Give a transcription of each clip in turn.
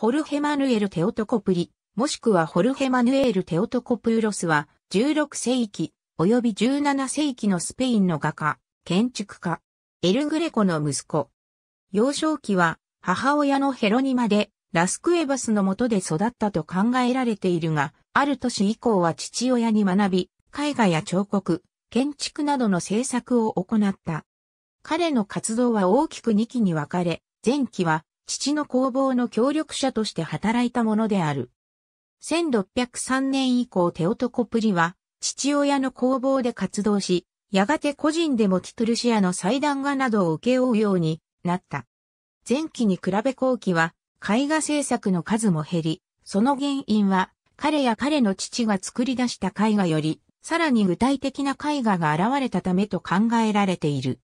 ホルヘマヌエル・テオトコプリ、もしくはホルヘマヌエル・テオトコプーロスは、16世紀、及び17世紀のスペインの画家、建築家、エル・グレコの息子。幼少期は、母親のヘロニマで、ラスクエバスの下で育ったと考えられているが、ある年以降は父親に学び、絵画や彫刻、建築などの制作を行った。彼の活動は大きく2期に分かれ、前期は父の工房の協力者として働いたものである。1603年以降テオトコプリは父親の工房で活動し、やがて個人でもティトルシアの祭壇画などを請け負うようになった。前期に比べ後期は絵画制作の数も減り、その原因は彼や彼の父が作り出した絵画より、さらに具体的な絵画が現れたためと考えられている。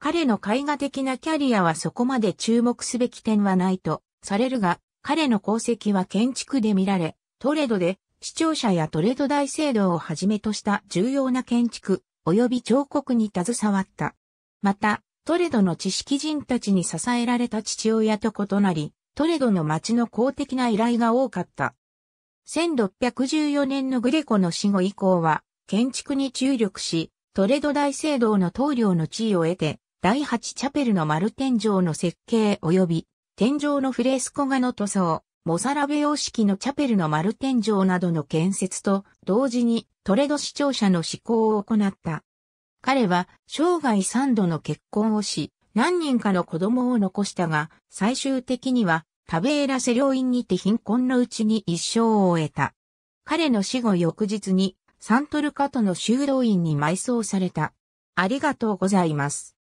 彼の絵画的なキャリアはそこまで注目すべき点はないとされるが、彼の功績は建築で見られ、トレドで視聴者やトレド大聖堂をはじめとした重要な建築及び彫刻に携わった。また、トレドの知識人たちに支えられた父親と異なり、トレドの町の公的な依頼が多かった。1614年のグレコの死後以降は、建築に注力し、トレド大聖堂の棟梁の地位を得て、第8チャペルの丸天井の設計及び天井のフレスコ画の塗装、モサラベ様式のチャペルの丸天井などの建設と同時にトレド視聴者の思考を行った。彼は生涯3度の結婚をし、何人かの子供を残したが、最終的にはタベーラセ領院にて貧困のうちに一生を終えた。彼の死後翌日にサントルカトの修道院に埋葬された。ありがとうございます。